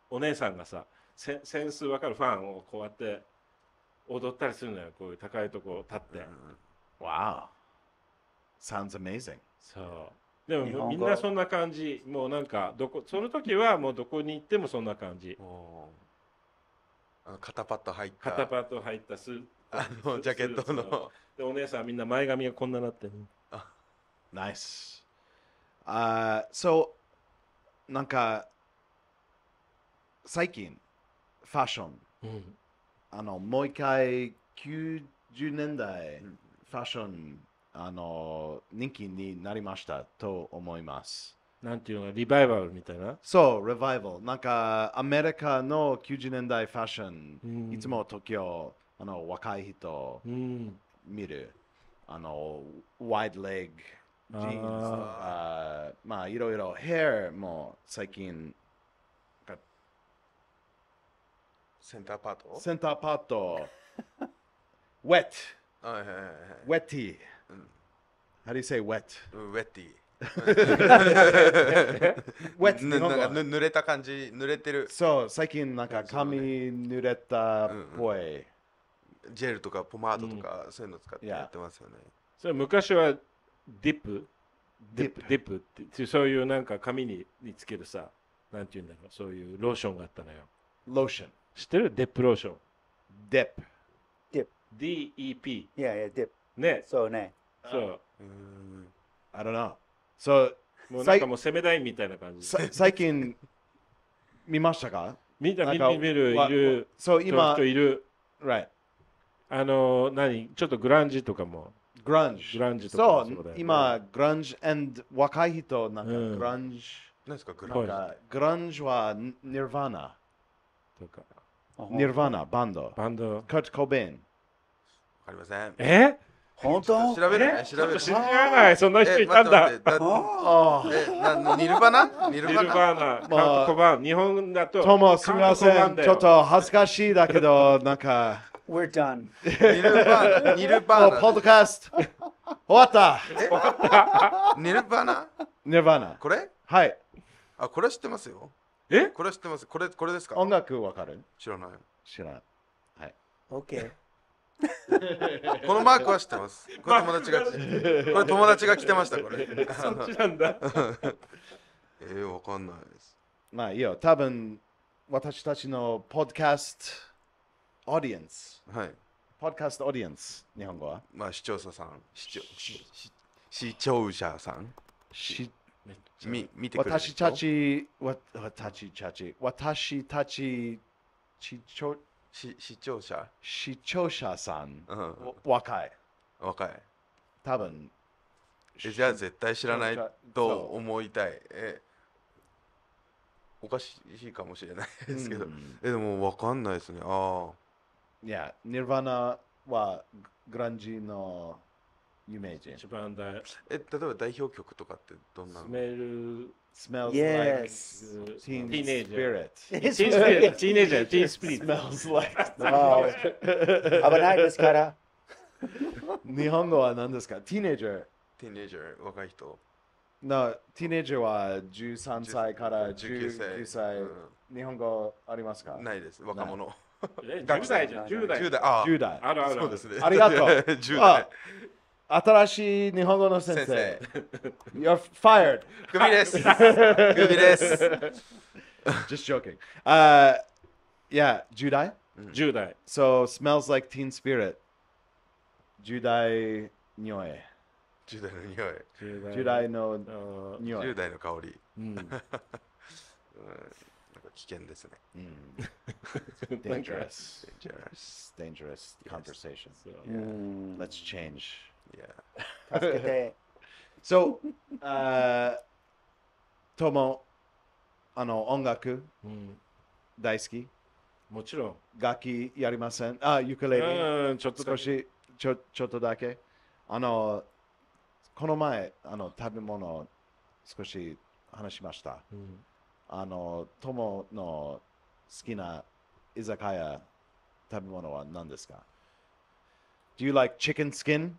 お姉さんがさセンス分かるファンをこうやって踊ったりするのよこういう高いとこ立って、Wow Sounds amazing そうでもみんなそんな感じもうなんかどこその時はもうどこに行ってもそんな感じあ肩パッド入った肩パッド入ったスあのジャケットのでお姉さんみんな前髪がこんななってる Nice uh, So なんか最近ファッション、うん、あのもう一回90年代ファッションあの人気になりましたと思います。なんていうのリバイバルみたいなそう、リバイバル。なんか、アメリカの90年代ファッション、うん、いつも東京あの若い人見る、うん、あの、ワイドレッグ、ジーンズ、あまあ、いろいろ、ヘアも最近センターパートセンターパートウェット。ウェッティ。はい wetty、う how do you say wet ウェッティウェット。濡れた感じ濡れてるそう最近なんか髪濡れたっぽい、ジェルとかポマードとか、そういうの使ってやってますよねそれ昔はディップディップディップってそういうなんか髪ににつけるさなんていうんだろうそういうローションがあったのよローション知ってるデップローション。デップ。デップ。d e p いやいや、デップ。ね。そうね。そう。I don't k n もうなんかもう攻めたいみたいな感じ。さ最近見ましたか見んなな見る、いる、そう今人、いる。Right. あの、何ちょっとグランジとかも。グランジグ。ランジとかもそう今、グランジ、and 若い人、なんかグランジ、何ですかグランジ。グランジはニルヴァナ。とか。ニルヴァナ、バンド、バンド、カット・コベン。わかりません。え本当調べる調べる。信らない、そんな人いたんだ。ニルヴァナニルヴァナ、まあ、コバン、日本だと。とも、すみません。ちょっと恥ずかしいだけど、なんか。We're done. ニルバナ、ナ。ポッドキャスト。終わったニルヴァナニルヴァナ。これはい。あ、これ知ってますよ。えこれ知ってます。これ、これですか音楽わかる知らない。知らない。はい。OK。このマークは知ってます。これ友達が、これ友達が来てました、これ。そっちなんだ。えー、わかんないです。まあいいよ、多分私たちのポッドキャストオーディエンス。はい。ポッドキャストオーディエンス、日本語はまあ視聴者さん。視聴視聴者さん。視み見てくれる私たち、わ私たち、私たち、視聴視聴者、視聴者さん、うん若い。若い多分えじゃあ絶対知らないと思いたいえおかしいかもしれないですけど、うんえでも分かんないですねああいや、ニルヴァナはグランジの有名人。一番大。え、例えば代表曲とかってどんなの ?Smell, smells yes. like teen spirit. Teen spirit. Teenager, teen spirit. Smells like. 危ないですから。日本語は何ですか ?Teenager。Teenager、若い人。な、Teenager は13歳から19歳。日本語ありますかないです。若者。10代じゃん。10代。10代。あるある。そうですね。ありがとう。10代。Atarashi Nihongo no sensei. sensei. You're fired. Gumi desu. Just joking. Uh, yeah, Judai. Mm. Judai. So smells like Teen Spirit. Judai nyoe. Judai no nyoe. Judai no nyoe. Judai no kaori. Mm. 危険ですね。Dangerous. Dangerous. Dangerous conversation. Let's change. 助けて。so、uh, ともあの音楽、うん、大好きもちろん楽器やりませんあユクレレ、に。ちょっと少しちょちょっとだけあのこの前あの食べ物少し話しました、うん、あの友の好きな居酒屋食べ物は何ですか Do you like chicken skin?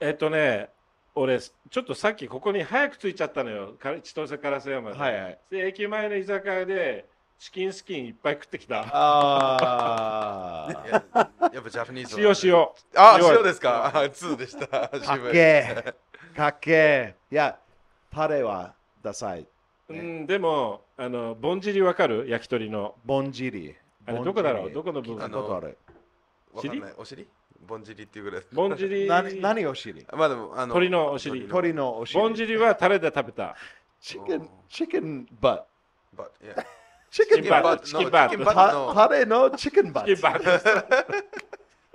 えっとね俺ちょっとさっきここに早く着いちゃったのよ千歳烏山で,、はいはい、で駅前の居酒屋でチキンスキンいっぱい食ってきたああ やっぱジャパニーズ塩塩あ塩ですかーでしたかっけーかっけーいやタレはダサい、ね、うんでもあのぼんじりわかる焼き鳥のぼんじりあれどこだろうどこの部分あのどこあれお尻お尻ボンジリっていうぐらい。ボンジリ何何お尻、まあ、でもあの鳥のお尻。鳥のお尻。ボンジリはタレで食べた。チキン、チキン、バッ。バッ、y チキンバッチキバッチキンバッのチキンバチキンバッ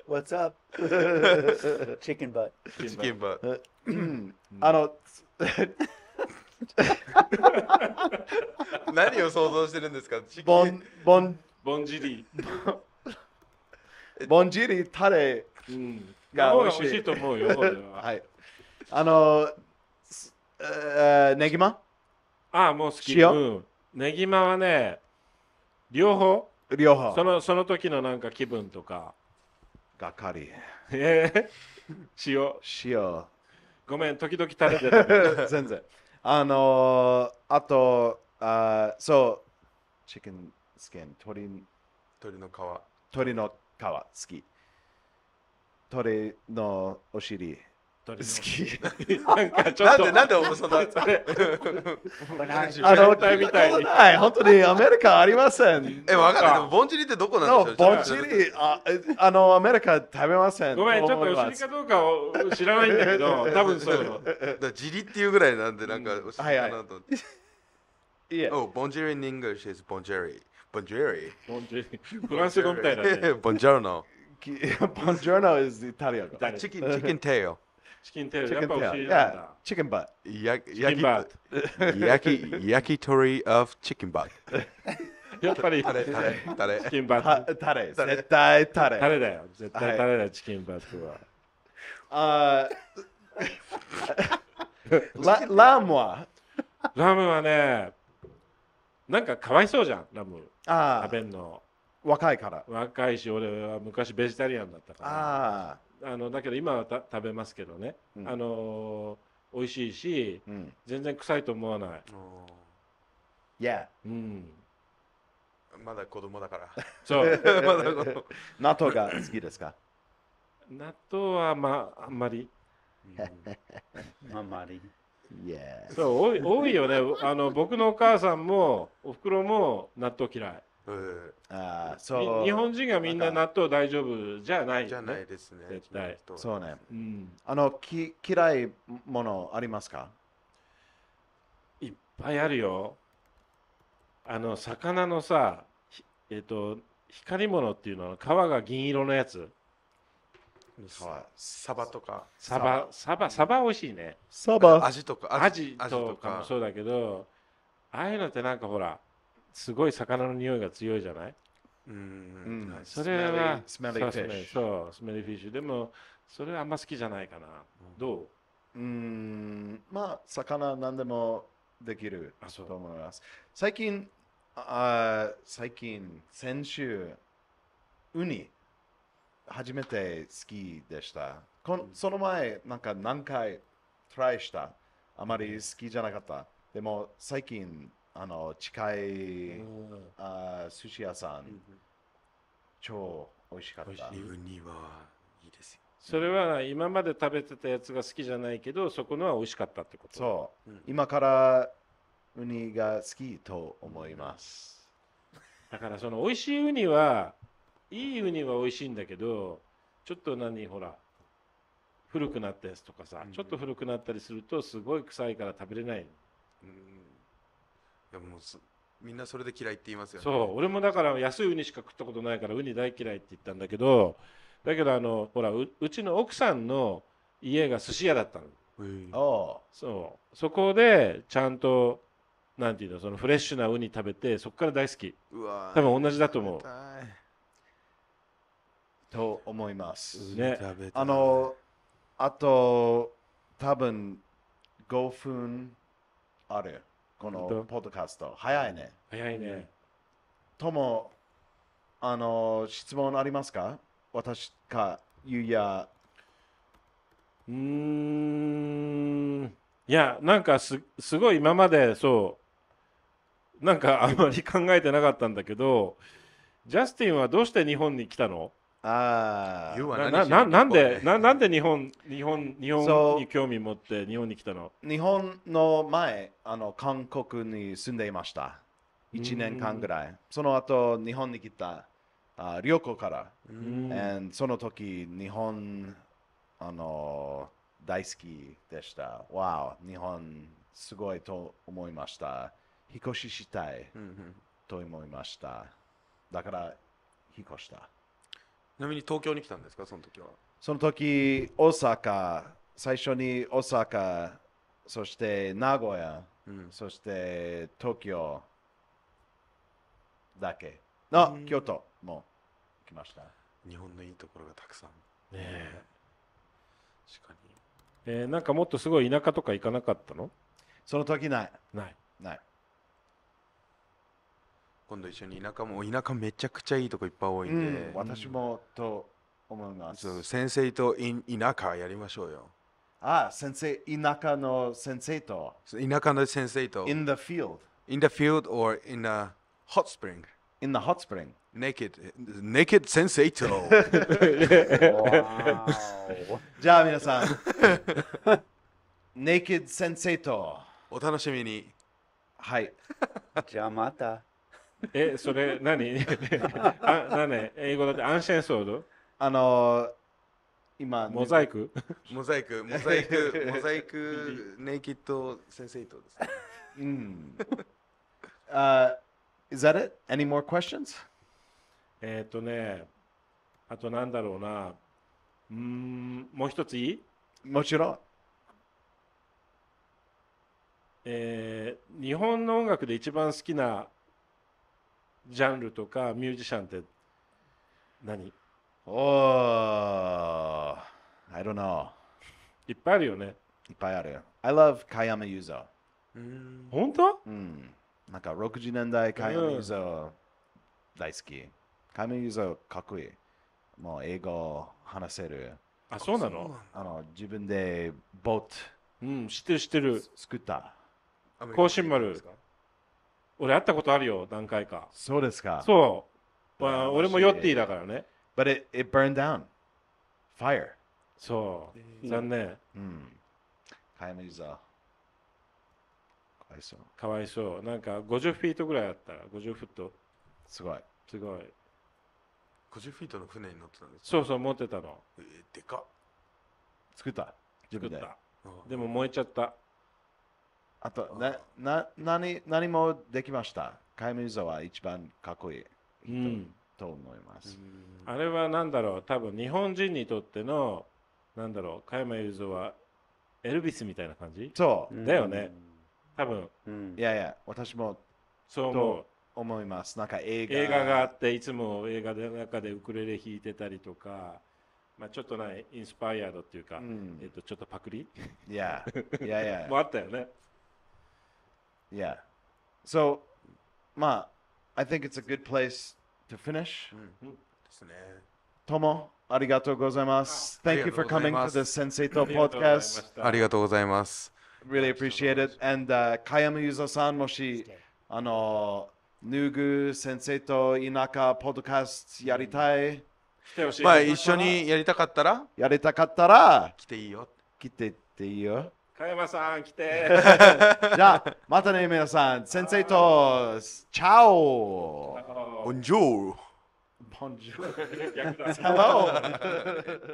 What's up? チキンバッチキンバッあの 何を想像してるんですかチキンボンボンボンジリボンジリタレうん、が美味しいしいと思うよ。はい。あの、えー、ネギマああ、もう好き。うん、ネギマはね、両方両方そのその時のなんか気分とか。がかり。えー、塩。塩。ごめん、時々垂れてた。全然。あのー、あと、あそう、チキンスキン、鶏鶏の皮。鶏の皮、好き。鳥のお尻。好き。なんかちょっと。なんで、なんで、重さな。あの、はい、本当にアメリカありません。え、わかる。ない。ボンチリってどこなんですかボンチリ、あ、あの、アメリカ食べません。ごめん、ちょっとお尻かどうかを知らないんだけど、多分そうだジリっていうぐらいなんで、なんか、お尻かなと。いや。お、ボンチリ in English is ボンジェリー。ボンジェリー。ボンジェリー。フランス語みたいな。ボンジャーの。ボンジョーノはイタリア語。チキン、チキンテオ。チキンテオ、チキンバッ。チキンバッ。焼き、焼き鳥 of チキンバッ。やっぱり、タレ、チキンバッ。タレ、絶対タレ。タレだよ、絶対タレだ、チキンバッは。ラムはラムはね、なんかかわいそうじゃん、ラム。ああ。食べんの。若いから若いし俺は昔ベジタリアンだったからあのだけど今は食べますけどね、うん、あの美味しいし、うん、全然臭いと思わないいや、うん、まだ子供だから そう まだ子供納豆が好きですか納豆 はまああんまり、あんまりそう多い多いよねあの僕のお母さんもおふくろも納豆嫌いうん、あそう日本人がみんな納豆大丈夫じゃない、ね、じゃないですね絶対そうね、うん、あのき嫌いものありますかいっぱいあるよあの魚のさえっ、ー、と光物っていうのは皮が銀色のやつサバとかサバサバサバ美味しいねサバアジとかアジとかもそうだけどああいうのってなんかほらすごい魚の匂いが強いじゃない、うん、それはスメリフィッシュそうスメリフィッシュでもそれはあんま好きじゃないかな、どううんまあ魚何でもできると思います最近あ最近先週ウニ初めて好きでしたこのその前なんか何回トライしたあまり好きじゃなかったでも最近あの近いあ寿司屋さん、超美味しかった。はいいですよ。それは今まで食べてたやつが好きじゃないけど、そこのは美味しかったってことそう、うん、今からウニが好きと思います。だからその美味しいウニは、いいウニは美味しいんだけど、ちょっと何、ほら、古くなったやつとかさ、うん、ちょっと古くなったりすると、すごい臭いから食べれない。うんやもうみんなそれで嫌いって言いますよねそう俺もだから安いウニしか食ったことないからウニ大嫌いって言ったんだけどだけどあのほらうちの奥さんの家が寿司屋だったのああそうそこでちゃんとなんていうのそのフレッシュなウニ食べてそこから大好きうわ多分同じだと思うと思います。ねたあの、あと、多分5分ある。このポッドキャスト。早いね。早いね。とも、あの、質問ありますか私か、ゆうや。うん。いや、なんかすすごい今までそう、なんかあまり考えてなかったんだけど、ジャスティンはどうして日本に来たのああなななんでななんで日本日本日本に興味持って日本に来たの日本の前あの韓国に住んでいました1年間ぐらいその後日本に来たあ旅行から、うん、その時日本あの大好きでした。わお、日本すごいと思いました。引っ越ししたいと思いました。だから引っ越した。なみに東京に来たんですかその時はその時大阪最初に大阪そして名古屋、うん、そして東京だけの、京都も来ました日本のいいところがたくさんねえ確かにえー、なんかもっとすごい田舎とか行かなかったのその時ないないない今度一緒に田舎も田舎めちゃくちゃいいとこいっぱい多いんで、うん、私もと思いますそう先生とい田舎やりましょうよああ先生田舎の先生と田舎の先生と in the field in the field or in a hot spring in the hot spring naked naked 先生とじゃあ皆さん naked 先生とお楽しみにはい じゃあまた え、それ何 あ何英語だってアンシェンソードあのー、今、モザイクモザイク、モザイク、モザイク、ネイキッドセンセイトです、ね。うん。Uh, is that it? Any more questions? えっとね、あとなんだろうな。うん、もう一ついいもちろん。えー、日本の音楽で一番好きなジャンルとかミュージシャンって何おー、I don't know。いっぱいあるよね。いっぱいある。I love カーザー。本当うん。なんか60年代カヤマユーザー大好き。カヤマユーザーかっこいい。もう英語話せる。あ、そうなのあの自分でボート。うん、知ってる知ってる。作った。更新丸。俺会ったことあるよ何回かそうですかそう、まあ、俺もヨッティだからね But it, it burned down fire そう残念うんタイムイザかわいそうかわいそうなんか50フィートぐらいあったら50フットすごいすごい50フィートの船に乗ってたんですそうそう持ってたのえー、でかっ作った作ったでも燃えちゃったあと、なな何何もできました。カイムユザは一番かっこいい人、と思います。あれは何だろう多分日本人にとっての何だろう加山雄三はエルビスみたいな感じそうだよね、多分、うん、いやいや私もそう思う思いますなんか映画映画があっていつも映画の中でウクレレ弾いてたりとか、まあ、ちょっとないインスパイアードっていうか、うん、えっとちょっとパクリいやいやいや もあったよね Yeah. So, まあ、I think it's a good place to finish. ですね。とも、ありがとうございます。Thank you for coming to the Sensei To podcast. ありがとうございます。Really appreciate it. And、uh, 茅山ゆざさん、もし、あの、ヌーグ先生と田舎ポッドキャストやりたい。まあ、一緒にやりたかったらやりたかったら来ていいよ。来てっていいよ。加山さん来て じゃあまたね皆さん先生とチャオボンジョーボンジョー